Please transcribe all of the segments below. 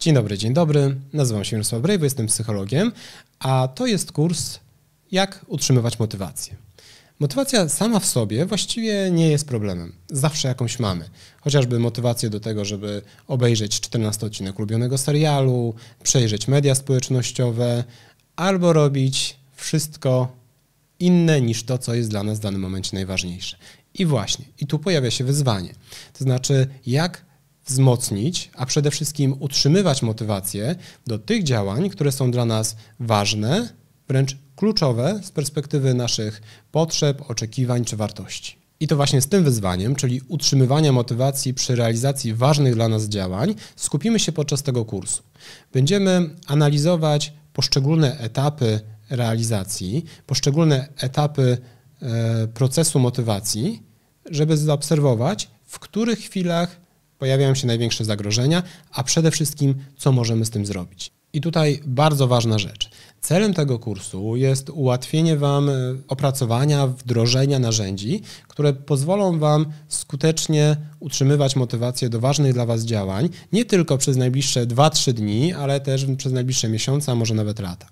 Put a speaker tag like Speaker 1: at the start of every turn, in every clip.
Speaker 1: Dzień dobry, dzień dobry. Nazywam się Jarosław Brejwo, jestem psychologiem, a to jest kurs Jak utrzymywać motywację. Motywacja sama w sobie właściwie nie jest problemem. Zawsze jakąś mamy. Chociażby motywację do tego, żeby obejrzeć 14 odcinek ulubionego serialu, przejrzeć media społecznościowe albo robić wszystko inne niż to, co jest dla nas w danym momencie najważniejsze. I właśnie, i tu pojawia się wyzwanie. To znaczy, jak wzmocnić, a przede wszystkim utrzymywać motywację do tych działań, które są dla nas ważne, wręcz kluczowe z perspektywy naszych potrzeb, oczekiwań czy wartości. I to właśnie z tym wyzwaniem, czyli utrzymywania motywacji przy realizacji ważnych dla nas działań, skupimy się podczas tego kursu. Będziemy analizować poszczególne etapy realizacji, poszczególne etapy e, procesu motywacji, żeby zaobserwować, w których chwilach pojawiają się największe zagrożenia, a przede wszystkim, co możemy z tym zrobić. I tutaj bardzo ważna rzecz. Celem tego kursu jest ułatwienie Wam e, opracowania, wdrożenia narzędzi, które pozwolą Wam skutecznie utrzymywać motywację do ważnych dla Was działań, nie tylko przez najbliższe 2-3 dni, ale też przez najbliższe miesiące, a może nawet lata.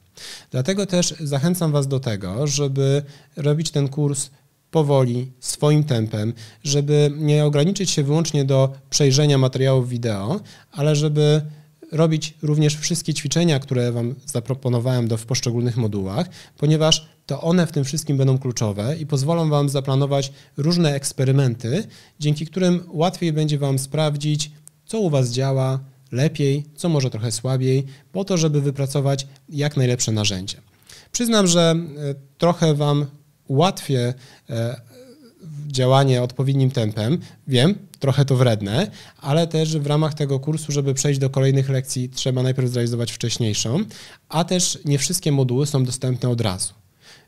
Speaker 1: Dlatego też zachęcam Was do tego, żeby robić ten kurs powoli, swoim tempem, żeby nie ograniczyć się wyłącznie do przejrzenia materiałów wideo, ale żeby robić również wszystkie ćwiczenia, które Wam zaproponowałem do, w poszczególnych modułach, ponieważ to one w tym wszystkim będą kluczowe i pozwolą Wam zaplanować różne eksperymenty, dzięki którym łatwiej będzie Wam sprawdzić, co u Was działa lepiej, co może trochę słabiej, po to, żeby wypracować jak najlepsze narzędzie. Przyznam, że e, trochę Wam ułatwię e, działanie odpowiednim tempem. Wiem, trochę to wredne, ale też w ramach tego kursu, żeby przejść do kolejnych lekcji, trzeba najpierw zrealizować wcześniejszą, a też nie wszystkie moduły są dostępne od razu.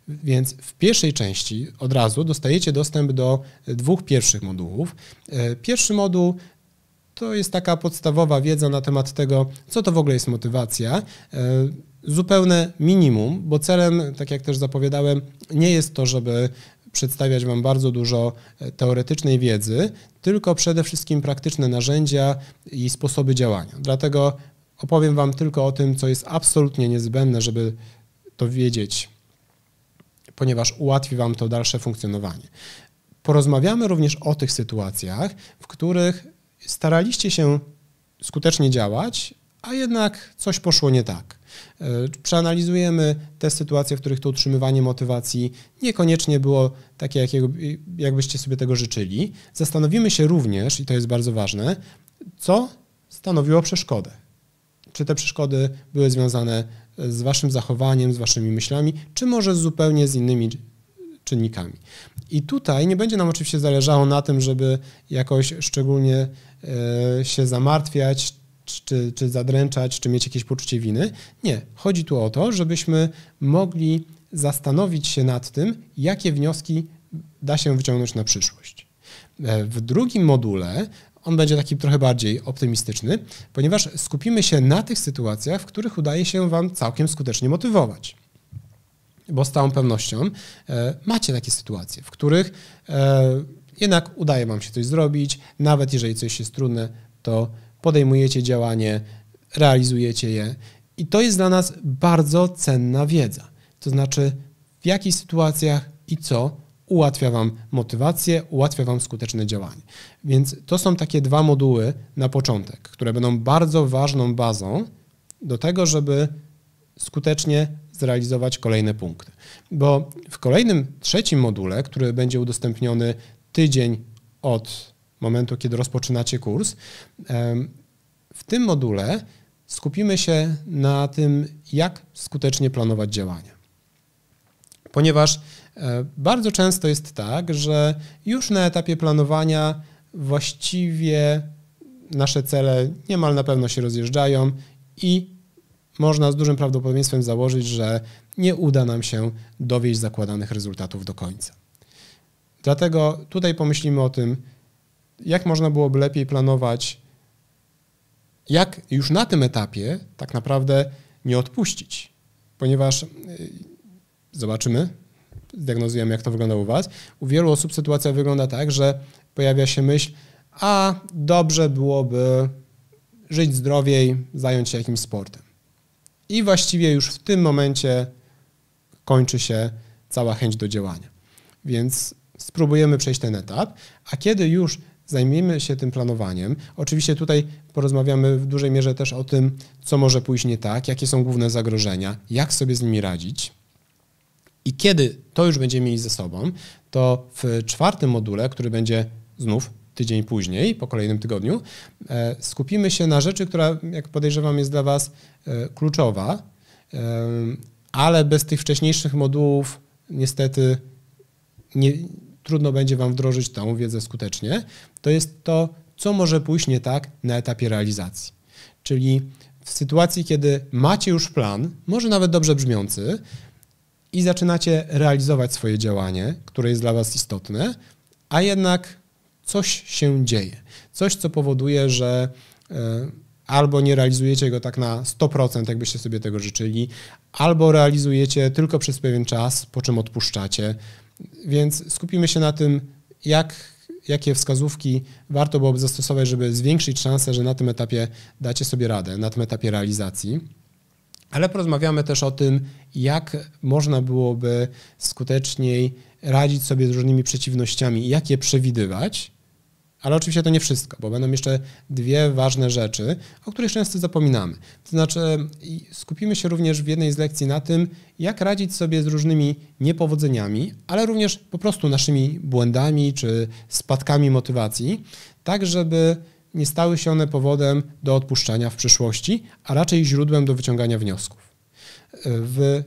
Speaker 1: Więc w pierwszej części od razu dostajecie dostęp do dwóch pierwszych modułów. E, pierwszy moduł to jest taka podstawowa wiedza na temat tego, co to w ogóle jest motywacja e, zupełne minimum, bo celem, tak jak też zapowiadałem, nie jest to, żeby przedstawiać Wam bardzo dużo e, teoretycznej wiedzy, tylko przede wszystkim praktyczne narzędzia i sposoby działania. Dlatego opowiem Wam tylko o tym, co jest absolutnie niezbędne, żeby to wiedzieć, ponieważ ułatwi Wam to dalsze funkcjonowanie. Porozmawiamy również o tych sytuacjach, w których staraliście się skutecznie działać, a jednak coś poszło nie tak. E, przeanalizujemy te sytuacje, w których to utrzymywanie motywacji niekoniecznie było takie, jakiego, jakbyście sobie tego życzyli. Zastanowimy się również, i to jest bardzo ważne, co stanowiło przeszkodę. Czy te przeszkody były związane z waszym zachowaniem, z waszymi myślami, czy może zupełnie z innymi czynnikami. I tutaj nie będzie nam oczywiście zależało na tym, żeby jakoś szczególnie e, się zamartwiać, czy, czy zadręczać, czy mieć jakieś poczucie winy. Nie. Chodzi tu o to, żebyśmy mogli zastanowić się nad tym, jakie wnioski da się wyciągnąć na przyszłość. E, w drugim module on będzie taki trochę bardziej optymistyczny, ponieważ skupimy się na tych sytuacjach, w których udaje się Wam całkiem skutecznie motywować. Bo z całą pewnością e, macie takie sytuacje, w których e, jednak udaje Wam się coś zrobić, nawet jeżeli coś jest trudne, to podejmujecie działanie, realizujecie je. I to jest dla nas bardzo cenna wiedza. To znaczy, w jakich sytuacjach i co ułatwia Wam motywację, ułatwia Wam skuteczne działanie. Więc to są takie dwa moduły na początek, które będą bardzo ważną bazą do tego, żeby skutecznie zrealizować kolejne punkty. Bo w kolejnym trzecim module, który będzie udostępniony tydzień od momentu, kiedy rozpoczynacie kurs. W tym module skupimy się na tym, jak skutecznie planować działania. Ponieważ e, bardzo często jest tak, że już na etapie planowania właściwie nasze cele niemal na pewno się rozjeżdżają i można z dużym prawdopodobieństwem założyć, że nie uda nam się dowieść zakładanych rezultatów do końca. Dlatego tutaj pomyślimy o tym, jak można byłoby lepiej planować, jak już na tym etapie tak naprawdę nie odpuścić, ponieważ y, zobaczymy, zdiagnozujemy, jak to wygląda u Was. U wielu osób sytuacja wygląda tak, że pojawia się myśl, a dobrze byłoby żyć zdrowiej, zająć się jakimś sportem. I właściwie już w tym momencie kończy się cała chęć do działania. Więc spróbujemy przejść ten etap, a kiedy już Zajmijmy się tym planowaniem. Oczywiście tutaj porozmawiamy w dużej mierze też o tym, co może pójść nie tak, jakie są główne zagrożenia, jak sobie z nimi radzić. I kiedy to już będziemy mieli ze sobą, to w czwartym module, który będzie znów tydzień później, po kolejnym tygodniu, e, skupimy się na rzeczy, która, jak podejrzewam, jest dla Was e, kluczowa, e, ale bez tych wcześniejszych modułów niestety nie, trudno będzie Wam wdrożyć tą wiedzę skutecznie, to jest to, co może pójść nie tak na etapie realizacji. Czyli w sytuacji, kiedy macie już plan, może nawet dobrze brzmiący, i zaczynacie realizować swoje działanie, które jest dla Was istotne, a jednak coś się dzieje. Coś, co powoduje, że e, albo nie realizujecie go tak na 100%, jakbyście sobie tego życzyli, albo realizujecie tylko przez pewien czas, po czym odpuszczacie. Więc skupimy się na tym, jak, jakie wskazówki warto byłoby zastosować, żeby zwiększyć szanse, że na tym etapie dacie sobie radę, na tym etapie realizacji. Ale porozmawiamy też o tym, jak można byłoby skuteczniej radzić sobie z różnymi przeciwnościami, jak je przewidywać, ale oczywiście to nie wszystko, bo będą jeszcze dwie ważne rzeczy, o których często zapominamy. To znaczy, skupimy się również w jednej z lekcji na tym, jak radzić sobie z różnymi niepowodzeniami, ale również po prostu naszymi błędami czy spadkami motywacji, tak żeby nie stały się one powodem do odpuszczania w przyszłości, a raczej źródłem do wyciągania wniosków. W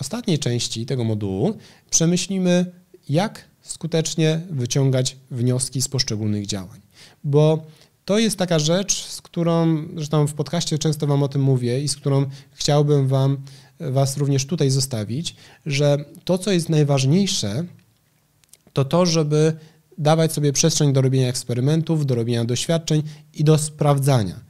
Speaker 1: ostatniej części tego modułu przemyślimy, jak skutecznie wyciągać wnioski z poszczególnych działań. Bo to jest taka rzecz, z którą, zresztą w podcaście często Wam o tym mówię i z którą chciałbym wam, Was również tutaj zostawić, że to, co jest najważniejsze, to to, żeby dawać sobie przestrzeń do robienia eksperymentów, do robienia doświadczeń i do sprawdzania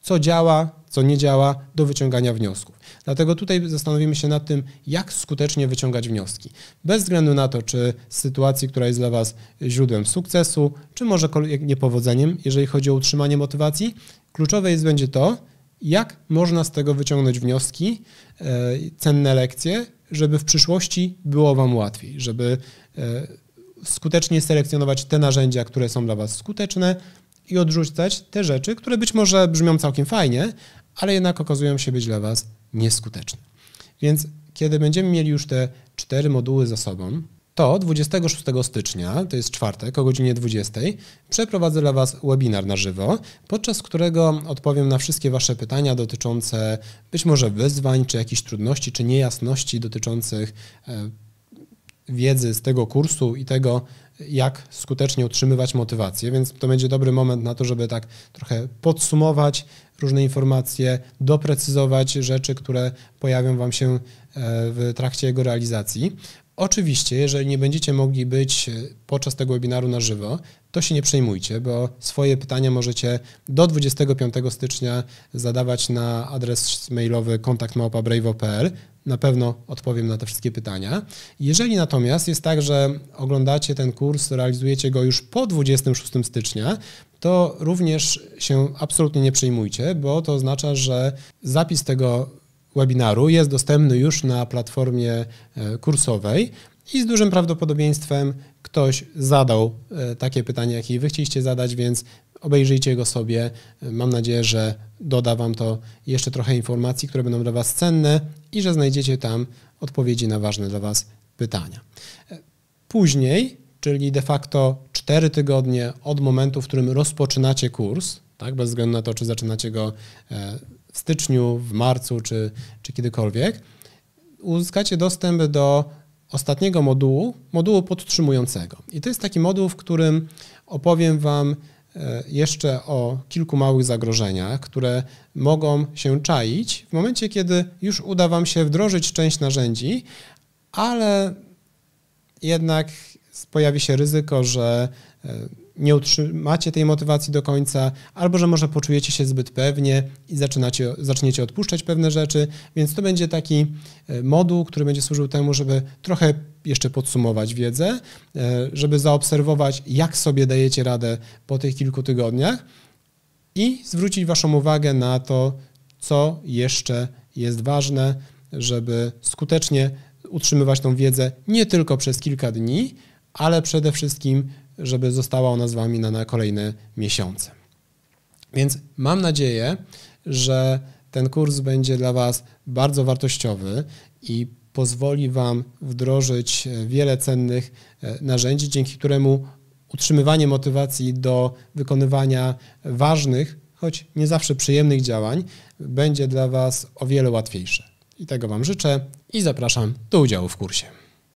Speaker 1: co działa, co nie działa, do wyciągania wniosków. Dlatego tutaj zastanowimy się nad tym, jak skutecznie wyciągać wnioski. Bez względu na to, czy z sytuacji, która jest dla Was źródłem sukcesu, czy może niepowodzeniem, jeżeli chodzi o utrzymanie motywacji, kluczowe jest będzie to, jak można z tego wyciągnąć wnioski, e, cenne lekcje, żeby w przyszłości było Wam łatwiej, żeby e, skutecznie selekcjonować te narzędzia, które są dla Was skuteczne, i odrzucać te rzeczy, które być może brzmią całkiem fajnie, ale jednak okazują się być dla Was nieskuteczne. Więc kiedy będziemy mieli już te cztery moduły za sobą, to 26 stycznia, to jest czwartek o godzinie 20, przeprowadzę dla Was webinar na żywo, podczas którego odpowiem na wszystkie Wasze pytania dotyczące być może wyzwań, czy jakichś trudności, czy niejasności dotyczących e, wiedzy z tego kursu i tego, jak skutecznie utrzymywać motywację, więc to będzie dobry moment na to, żeby tak trochę podsumować różne informacje, doprecyzować rzeczy, które pojawią Wam się e, w trakcie jego realizacji. Oczywiście, jeżeli nie będziecie mogli być e, podczas tego webinaru na żywo, to się nie przejmujcie, bo swoje pytania możecie do 25 stycznia zadawać na adres mailowy kontaktmałpa.brave.pl na pewno odpowiem na te wszystkie pytania. Jeżeli natomiast jest tak, że oglądacie ten kurs, realizujecie go już po 26 stycznia, to również się absolutnie nie przejmujcie, bo to oznacza, że zapis tego webinaru jest dostępny już na platformie e, kursowej i z dużym prawdopodobieństwem ktoś zadał e, takie pytanie, jakie wy chcieliście zadać, więc obejrzyjcie go sobie. E, mam nadzieję, że doda wam to jeszcze trochę informacji, które będą dla was cenne i że znajdziecie tam odpowiedzi na ważne dla was pytania. E, później, czyli de facto 4 tygodnie od momentu, w którym rozpoczynacie kurs, tak, bez względu na to, czy zaczynacie go w styczniu, w marcu, czy, czy kiedykolwiek, uzyskacie dostęp do ostatniego modułu, modułu podtrzymującego. I to jest taki moduł, w którym opowiem Wam e, jeszcze o kilku małych zagrożeniach, które mogą się czaić w momencie, kiedy już uda Wam się wdrożyć część narzędzi, ale jednak pojawi się ryzyko, że e, nie utrzymacie tej motywacji do końca, albo że może poczujecie się zbyt pewnie i zaczynacie, zaczniecie odpuszczać pewne rzeczy, więc to będzie taki e, moduł, który będzie służył temu, żeby trochę jeszcze podsumować wiedzę, e, żeby zaobserwować, jak sobie dajecie radę po tych kilku tygodniach i zwrócić Waszą uwagę na to, co jeszcze jest ważne, żeby skutecznie utrzymywać tą wiedzę nie tylko przez kilka dni, ale przede wszystkim żeby została ona z Wami na, na kolejne miesiące. Więc mam nadzieję, że ten kurs będzie dla Was bardzo wartościowy i pozwoli Wam wdrożyć e, wiele cennych e, narzędzi, dzięki któremu utrzymywanie motywacji do wykonywania ważnych, choć nie zawsze przyjemnych działań będzie dla Was o wiele łatwiejsze. I tego Wam życzę i zapraszam do udziału w kursie.